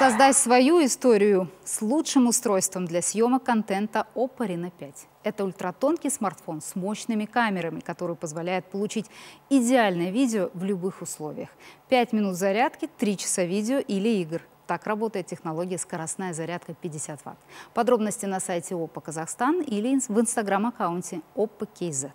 Создай свою историю с лучшим устройством для съемок контента Oppo Reno 5. Это ультратонкий смартфон с мощными камерами, который позволяет получить идеальное видео в любых условиях. 5 минут зарядки, 3 часа видео или игр. Так работает технология скоростная зарядка 50 Вт. Подробности на сайте Oppo Казахстан или в инстаграм-аккаунте Oppo KZ.